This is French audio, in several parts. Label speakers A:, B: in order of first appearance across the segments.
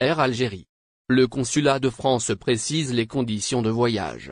A: Air Algérie. Le consulat de France précise les conditions de voyage.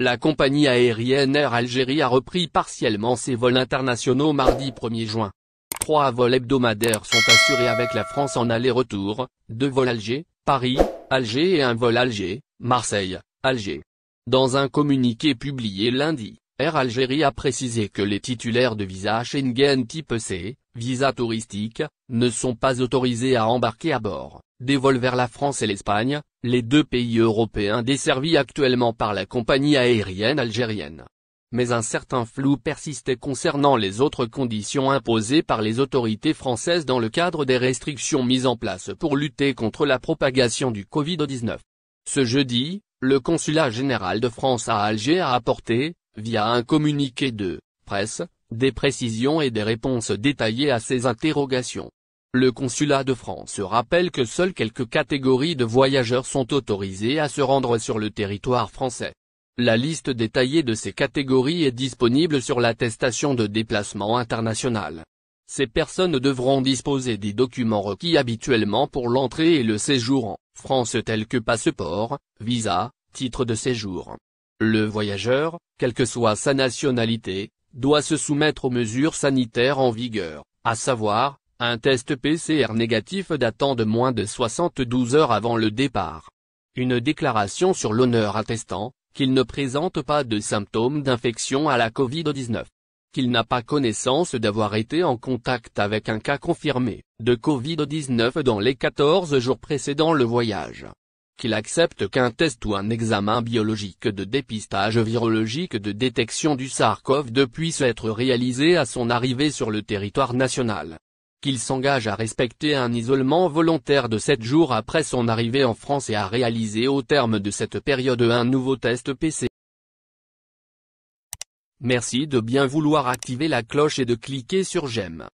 A: La compagnie aérienne Air Algérie a repris partiellement ses vols internationaux mardi 1er juin. Trois vols hebdomadaires sont assurés avec la France en aller-retour, deux vols Alger, Paris, Alger et un vol Alger, Marseille, Alger. Dans un communiqué publié lundi, Air Algérie a précisé que les titulaires de visa Schengen type C, visa touristique, ne sont pas autorisés à embarquer à bord des vols vers la France et l'Espagne, les deux pays européens desservis actuellement par la compagnie aérienne algérienne mais un certain flou persistait concernant les autres conditions imposées par les autorités françaises dans le cadre des restrictions mises en place pour lutter contre la propagation du Covid-19. Ce jeudi, le consulat général de France à Alger a apporté, via un communiqué de presse, des précisions et des réponses détaillées à ces interrogations. Le consulat de France rappelle que seules quelques catégories de voyageurs sont autorisées à se rendre sur le territoire français. La liste détaillée de ces catégories est disponible sur l'attestation de déplacement international. Ces personnes devront disposer des documents requis habituellement pour l'entrée et le séjour en France tels que passeport, visa, titre de séjour. Le voyageur, quelle que soit sa nationalité, doit se soumettre aux mesures sanitaires en vigueur, à savoir, un test PCR négatif datant de moins de 72 heures avant le départ. Une déclaration sur l'honneur attestant, qu'il ne présente pas de symptômes d'infection à la Covid-19. Qu'il n'a pas connaissance d'avoir été en contact avec un cas confirmé de Covid-19 dans les 14 jours précédant le voyage. Qu'il accepte qu'un test ou un examen biologique de dépistage virologique de détection du SARS-CoV-2 puisse être réalisé à son arrivée sur le territoire national qu'il s'engage à respecter un isolement volontaire de 7 jours après son arrivée en France et à réaliser au terme de cette période un nouveau test PC. Merci de bien vouloir activer la cloche et de cliquer sur j'aime.